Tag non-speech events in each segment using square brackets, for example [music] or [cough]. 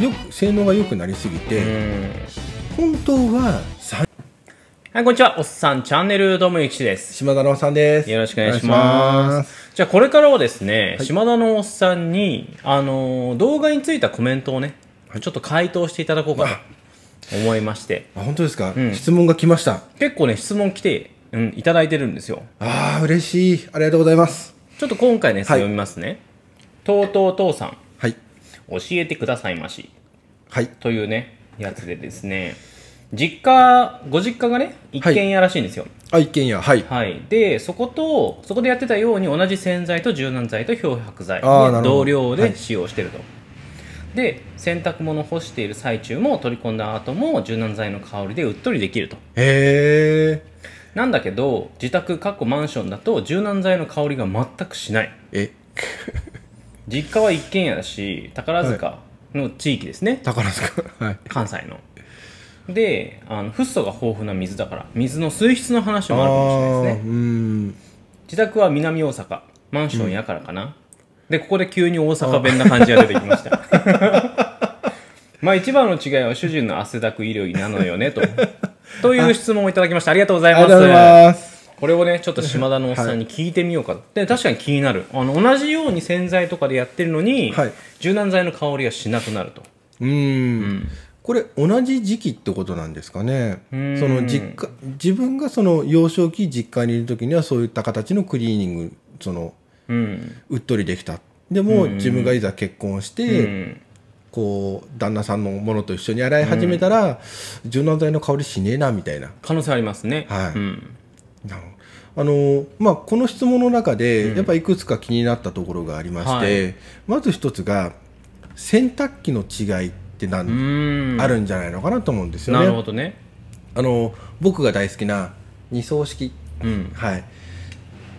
よく性能が良くなりすぎて本当ははい、こんにちは。おっさんチャンネル、どうもゆきしです。島田のおっさんです。よろしくお願いします。ますじゃあ、これからはですね、はい、島田のおっさんに、あの動画についたコメントをね、はい、ちょっと回答していただこうかと思いまして。あ、本当ですか、うん、質問が来ました。結構ね、質問来て、うん、いただいてるんですよ。ああ、嬉しい。ありがとうございます。ちょっと今回ね、読みますね。とうとうとうさん。教えてくださいまし。はい。というね、やつでですね、実家、ご実家がね、一軒家らしいんですよ。はい、あ、一軒家、はい。はい。で、そこと、そこでやってたように同じ洗剤と柔軟剤と漂白剤同量で使用してると。はい、で、洗濯物干している最中も取り込んだ後も柔軟剤の香りでうっとりできると。へえ。なんだけど、自宅、かっこマンションだと柔軟剤の香りが全くしない。え実家は一軒家だし宝塚の地域ですね、宝塚はい関西のであのフッ素が豊富な水だから水の水質の話もあるかもしれないですね自宅は南大阪マンションやからかな、でここで急に大阪弁な感じが出てきました [laughs] まあ一番の違いは主人の汗だく医療医なのよねとという質問をいただきましたありがとうございありがとうございますこれをねちょっと島田のおっさんに聞いてみようか、で確かに気になるあの同じように洗剤とかでやってるのに、はい柔軟剤の香りがしなくなるとうんんこれ同じ時期ってことなんですかねその実家自分がその幼少期実家にいる時にはそういった形のクリーニングそのうんうっとりできたでも自分がいざ結婚して、こう旦那さんのものと一緒に洗い始めたら、柔軟剤の香りしねえなみたいな可能性ありますねはいうんあのまあ、この質問の中で、やっぱいくつか気になったところがありまして、うんはい、まず一つが洗濯機の違いってなんあるんじゃないのかなと思うんですよね。なるほどねあの僕が大好きな二層式、うん、はい、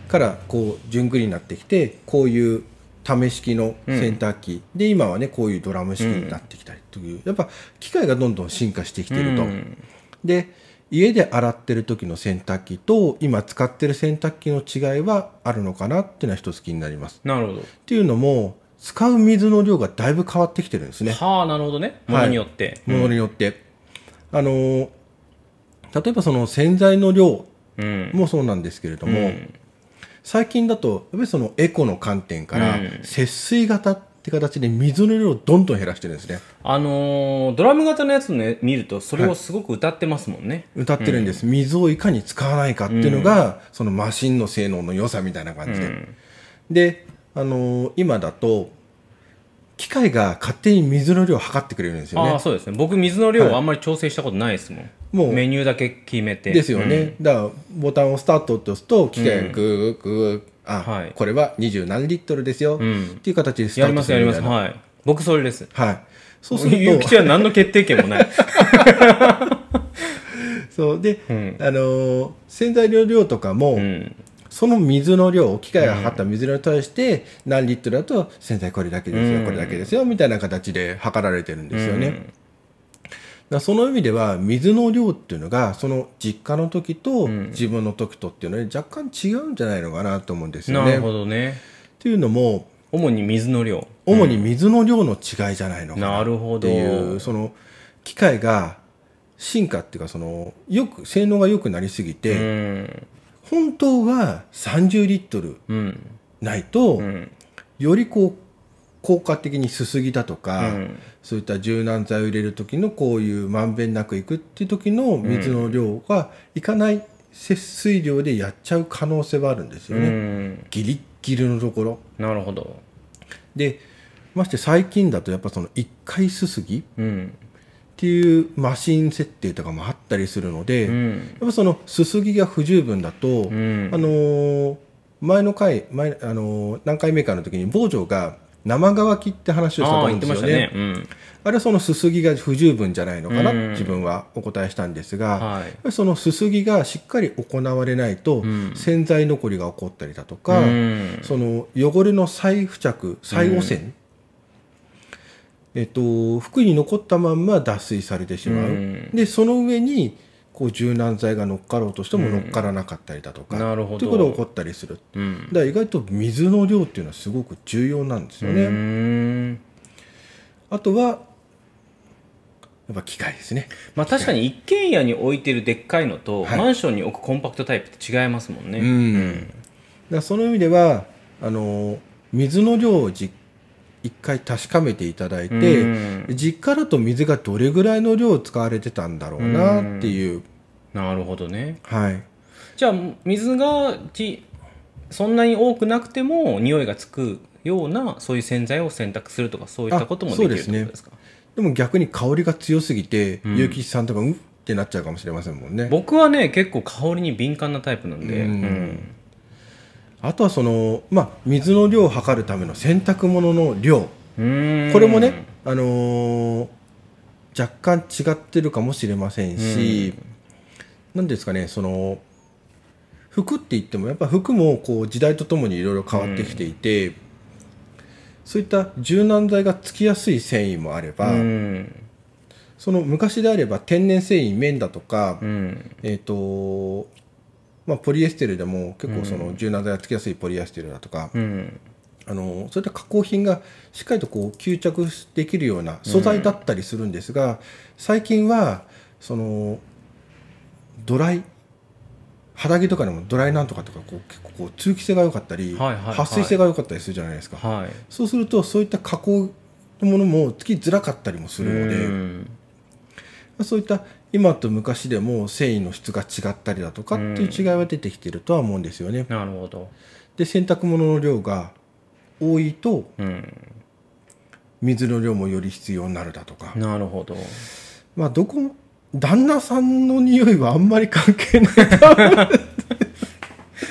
からこう順繰りになってきてこういう試式の洗濯機、うん、で今はねこういうドラム式になってきたりという、やっぱ機械がどんどん進化してきていると。で家で洗ってる時の洗濯機と今使ってる洗濯機の違いはあるのかなっていうのは一つ気になります。なるほど。っていうのも、使う水の量がだいぶ変わってきてるんですね。はあ、なるほどね。ものによって。も、は、の、によって。あの例えばその洗剤の量もそうなんですけれども、うん、最近だと、やっぱりそのエコの観点から、節水型っって形で水の量をどんどん減らしてるんですね。あのードラム型のやつね見るとそれをすごく歌ってますもんね。歌ってるんです、水をいかに使わないかっていうのが、そのマシンの性能の良さみたいな感じで、うんで、あのー今だと機械が勝手に水の量を測ってくれるんですよねあそうですね僕水の量をあんまり調整したことないですもん、もうメニューだけ決めてですよね、だからボタンをスタートって押すと機械がグーグーグあ、はい、これは二十何リットルですよ、うん、っていう形でスタートやりますやりますはい僕それですはいそうするとゆきは何の決定権もない [laughs] そうで、うん、あのー、洗剤の量とかも、うん、その水の量機械が測った水に対して何リットルだと洗剤これだけですよ、これだけですよみたいな形で測られてるんですよね、だその意味では水の量っていうのがその実家の時と自分の時とっていうのは若干違うんじゃないのかなと思うんですよね。なるほどねっていうのも主に水の量、うん、主に水の量の違いじゃないのかなっていうその機械が進化っていうかそのよく性能が良くなりすぎて、うん、本当は30リットルないと、よりこう効果的にすすぎだとか、うん、そういった柔軟剤を入れる時のこういうまんべんなくいくっていう時の水の量がいかない節水量でやっちゃう可能性はあるんですよね、うん、ギリッギリのところ。なるほどでまして最近だとやっぱその1回すすぎ、うんっていうマシン設定とかもあったりするので、うん、やっぱそのすすぎが不十分だと、うん、あのー、前の回前、あのー、何回目かの時に坊城が生乾きって話をしたと思うんですよね。あ、れはそのすすぎが不十分じゃないのかな、うん、自分はお答えしたんですが、はい、そのすすぎがしっかり行われないと、洗剤残りが起こったりだとか、その汚れの再付着再汚染、えっと、服に残ったまんま脱水されてしまう、でその上にこう柔軟剤が乗っかろうとしても乗っからなかったりだとか、うん、なるほどということが起こったりする、うん、だ意外と水の量っていうのはすごく重要なんですよね。あとはやっぱ機械ですね、まあ、確かに一軒家に置いてるでっかいのと、はい、マンションに置くコンパクトタイプって違いますもんね。うん、だその意味ではあの水の量を実一回確かめていただいて、うん、実家だと水がどれぐらいの量使われてたんだろうなっていう、うん、なるほどねはいじゃあ水がちそんなに多くなくても匂いがつくようなそういう洗剤を選択するとかそういったこともできるそうですかでも逆に香りが強すぎて、うん、結城さんとかうんってなっちゃうかもしれませんもんね僕はね結構香りに敏感なタイプなんで、うんあとはその、まあ、水の量を測るための洗濯物の量これもね、あのー、若干違ってるかもしれませんし何ですかねその服って言ってもやっぱ服もこう時代とともにいろいろ変わってきていて、そういった柔軟剤がつきやすい繊維もあれば、その昔であれば天然繊維綿だとか、えっ、とまあ、ポリエステルでも結構その柔軟剤がつきやすいポリエステルだとか、うん、あのそういった加工品がしっかりとこう吸着できるような素材だったりするんですが、うん、最近はそのドライ肌着とかでもドライなんとかとかこう結構こう通気性が良かったり、はいはいはい、撥水性が良かったりするじゃないですか、はい、そうするとそういった加工のものもつきづらかったりもするので、うん、そういった今と昔でも繊維の質が違ったりだとかっていう違いは出てきてるとは思うんですよね。なるほどで洗濯物の量が多いと、水の量もより必要になるだとか。なるほどまあどこも旦那さんの匂いはあんまり関係ない [laughs]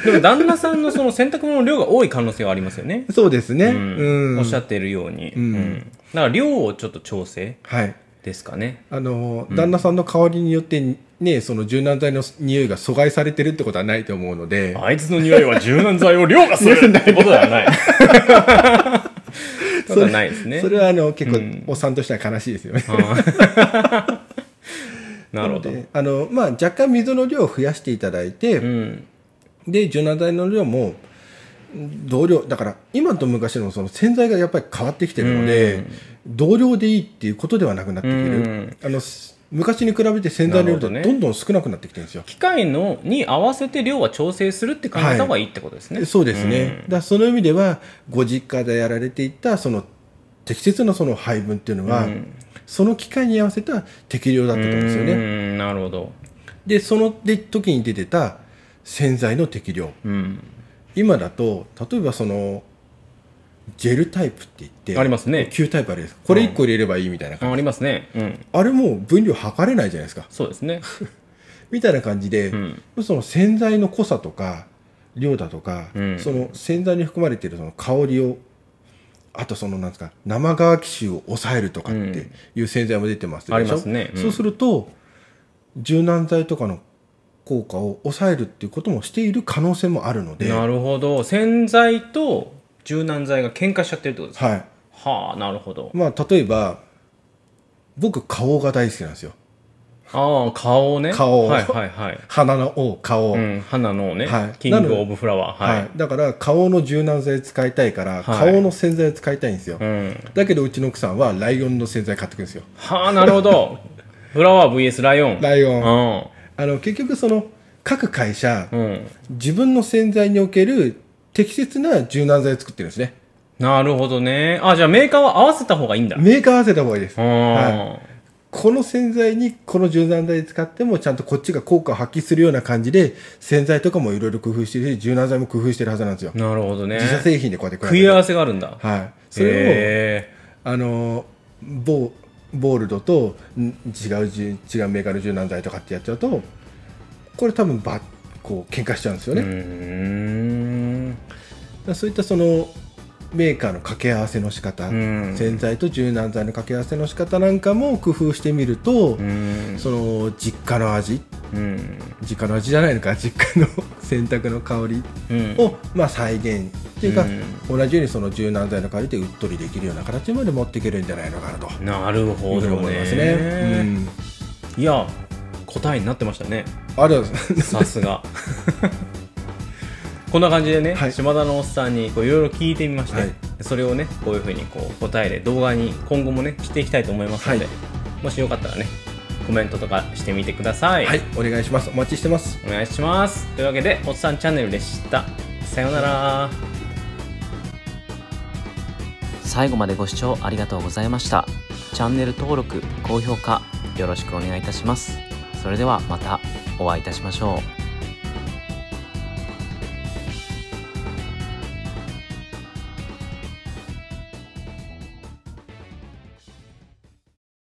でも旦那さんのその洗濯物の量が多い可能性はありますよねそうですね、うん、おっしゃってるように、うん、うん、だから量をちょっと調整、はい、ですかねあの、うん、旦那さんの香りによってねその柔軟剤の匂いが阻害されてるってことはないと思うのであいつの匂いは柔軟剤を凌駕するってことではない [laughs] それないですねそれはあの結構、うん、おっさんとしては悲しいですよね [laughs] なるほどあの、まあ、若干水の量を増やしていただいて、うん、で柔軟剤の量も同量だから今と昔のその洗剤がやっぱり変わってきてるので、うん同僚でいいっていうことではなくなってくる、あの昔に比べて洗剤の量がどんどん少なくなってきてるんですよ、ね、機械のに合わせて量は調整するって考えた方がいいってことですね、はい、そうですね、うん、だその意味ではご実家でやられていたその適切なその配分っていうのは、うん、その機械に合わせた適量だったと思うんですよねなるほどでそので時に出てた洗剤の適量、うん、今だと例えばそのジェルタイプって言ってありますね旧タイプあですこれ1個入れればいいみたいな感じ、うん、ありますね、うん、あれも分量測れないじゃないですかそうですね [laughs] みたいな感じで、うん、その洗剤の濃さとか量だとか、その洗剤に含まれているその香りをあとそのなんですか生乾き臭を抑えるとかっていう洗剤も出てますありますね、そうすると柔軟剤とかの効果を抑えるっていうこともしている可能性もあるのでなるほど洗剤と柔軟剤が喧嘩しちゃってるってことですかはいはあなるほどまあ例えば僕顔が大好きなんですよああ顔ね顔はいはいはい鼻の王顔、うん、鼻の王ね、はい、キング・オブ・フラワー、はい、はい、だから顔の柔軟剤使いたいから、はい、顔の洗剤使いたいんですよ、うん、だけどうちの奥さんはライオンの洗剤買ってくるんですよはあなるほどフラワー VS ライオンライオン、うん、あの結局その各会社、うん、自分の洗剤における適切な柔軟剤を作ってるんですね。なるほどね。あ、じゃあメーカーは合わせた方がいいんだ。メーカー合わせた方がいいです。はい、この洗剤にこの柔軟剤使ってもちゃんとこっちが効果を発揮するような感じで洗剤とかもいろいろ工夫してるし柔軟剤も工夫してるはずなんですよなるほどね自社製品でこうやって食い合わせがあるんだはいそれをあのボボールドと違う違うメーカーの柔軟剤とかってやっちゃうとこれ多分ばこう喧嘩しちゃうんですよねそういったそのメーカーの掛け合わせの仕方、うん、洗剤と柔軟剤の掛け合わせの仕方なんかも工夫してみると、うん、その実家の味、うん、実家の味じゃないのか [laughs] 実家の洗濯の香りを、うん、まあ、再現っていうか、同じようにその柔軟剤の香りでうっとりできるような形まで持っていけるんじゃないのかなとなるほど、ね、思いますね。いや答えになってましたね。ありがとうございます。さすが。[laughs] こんな感じでね、はい、島田のおっさんにいろいろ聞いてみまして、はい、それをねこういうふうにこう答えで動画に今後もねしていきたいと思いますので、はい、もしよかったらねコメントとかしてみてくださいはいお願いしますお待ちしてますお願いしますというわけでおっさんチャンネルでしたさようなら最後までご視聴ありがとうございましたチャンネル登録高評価よろしくお願いいたしますそれではまたお会いいたしましょう